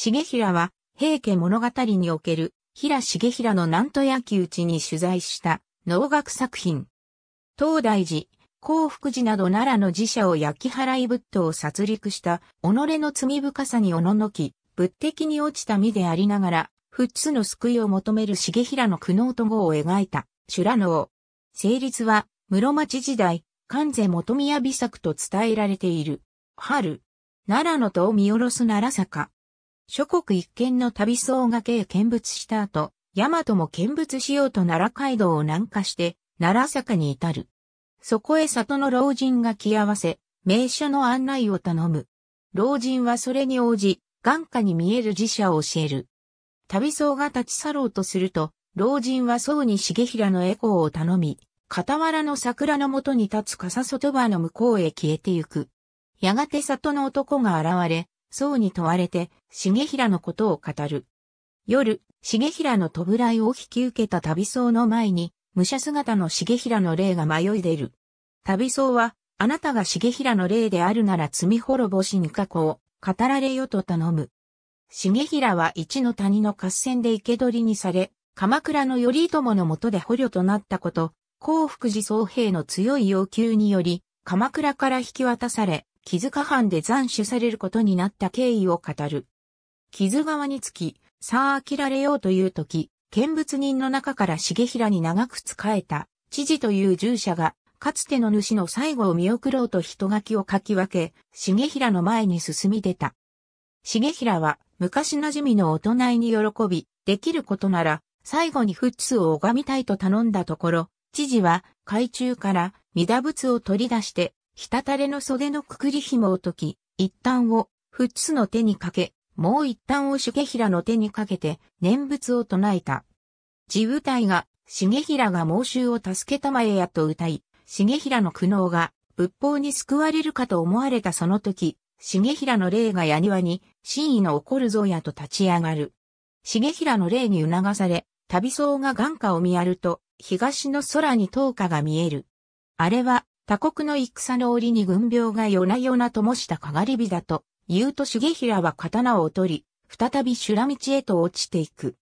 重平は、平家物語における、平重平の南都焼き討ちに取材した能楽作品。東大寺、幸福寺など奈良の寺社を焼き払い仏頭を殺戮した、己の罪深さにおののき、仏敵に落ちた身でありながら、仏つの救いを求める重平の苦悩と語を描いた、修羅能。成立は、室町時代、関西元宮美作と伝えられている。春、奈良の戸を見下ろす奈良坂。諸国一見の旅僧がへ見物した後、大和も見物しようと奈良街道を南下して、奈良坂に至る。そこへ里の老人が来合わせ、名所の案内を頼む。老人はそれに応じ、眼下に見える寺社を教える。旅僧が立ち去ろうとすると、老人は僧に重平のエコーを頼み、傍らの桜の元に立つ笠外場の向こうへ消えてゆく。やがて里の男が現れ、僧に問われて、重平のことを語る。夜、重平の弔いを引き受けた旅僧の前に、武者姿の重平の霊が迷い出る。旅僧は、あなたが重平の霊であるなら罪滅ぼしに過去を語られよと頼む。重平は一の谷の合戦で生け捕りにされ、鎌倉の頼朝の下で捕虜となったこと、幸福寺総兵の強い要求により、鎌倉から引き渡され、木塚藩で斬首されることになった経緯を語る。木津川につき、さあ飽きられようという時、見物人の中から重平に長く仕えた、知事という従者が、かつての主の最後を見送ろうと人書きを書き分け、重平の前に進み出た。重平は、昔馴染みの大人に喜び、できることなら、最後にフッツを拝みたいと頼んだところ、知事は、海中から、御打仏を取り出して、ひたたれの袖のくくり紐を解き、一端を、ふっつの手にかけ、もう一端を重平の手にかけて、念仏を唱えた。地舞台が、重平が猛襲を助けたまえやと歌い、重平の苦悩が、仏法に救われるかと思われたその時、重平の霊が矢庭に、真意の起こるぞやと立ち上がる。重平の霊に促され、旅僧が眼下を見やると、東の空に灯火が見える。あれは、他国の戦の折に軍病が夜な夜な灯したかがり火だと、言うと重平は刀を取り、再び修羅道へと落ちていく。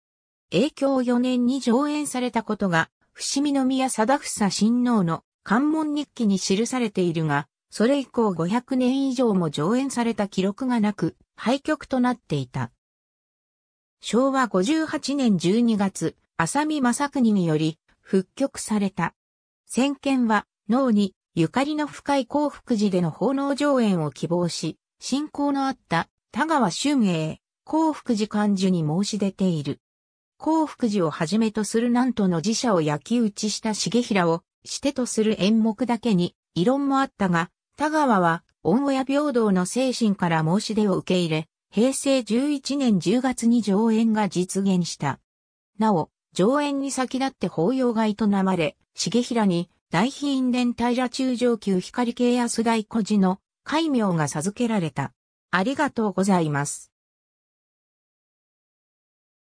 影響4年に上演されたことが、伏見宮貞房親王の関門日記に記されているが、それ以降500年以上も上演された記録がなく、廃局となっていた。昭和58年12月、浅見正国により、復局された。先見は、脳にゆかりの深い幸福寺での奉納上演を希望し、信仰のあった田川俊英、幸福寺幹事に申し出ている。幸福寺をはじめとする南都の寺社を焼き打ちした重平を、してとする演目だけに、異論もあったが、田川は、恩親平等の精神から申し出を受け入れ、平成11年10月に上演が実現した。なお、上演に先立って法要が営まれ、重平に大飛院連平中上級光系安大古寺の戒名が授けられた。ありがとうございます。